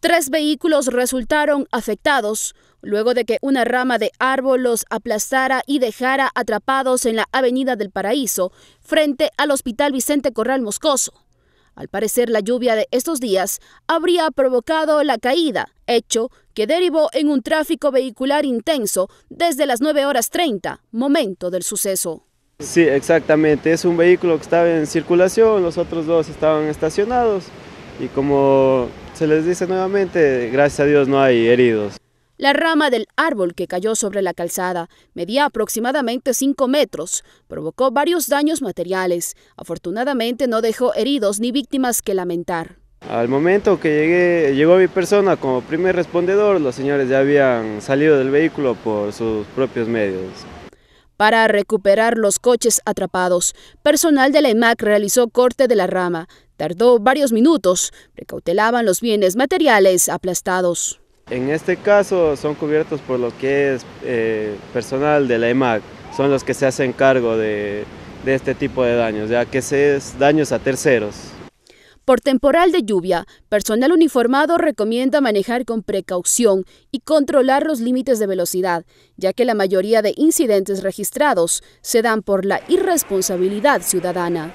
Tres vehículos resultaron afectados luego de que una rama de árbol los aplastara y dejara atrapados en la Avenida del Paraíso, frente al Hospital Vicente Corral Moscoso. Al parecer, la lluvia de estos días habría provocado la caída, hecho que derivó en un tráfico vehicular intenso desde las 9 horas 30, momento del suceso. Sí, exactamente. Es un vehículo que estaba en circulación, los otros dos estaban estacionados y como se les dice nuevamente, gracias a Dios no hay heridos. La rama del árbol que cayó sobre la calzada medía aproximadamente 5 metros, provocó varios daños materiales. Afortunadamente no dejó heridos ni víctimas que lamentar. Al momento que llegué, llegó mi persona como primer respondedor, los señores ya habían salido del vehículo por sus propios medios. Para recuperar los coches atrapados, personal de la EMAC realizó corte de la rama, Tardó varios minutos, precautelaban los bienes materiales aplastados. En este caso son cubiertos por lo que es eh, personal de la EMAC, son los que se hacen cargo de, de este tipo de daños, ya que es daños a terceros. Por temporal de lluvia, personal uniformado recomienda manejar con precaución y controlar los límites de velocidad, ya que la mayoría de incidentes registrados se dan por la irresponsabilidad ciudadana.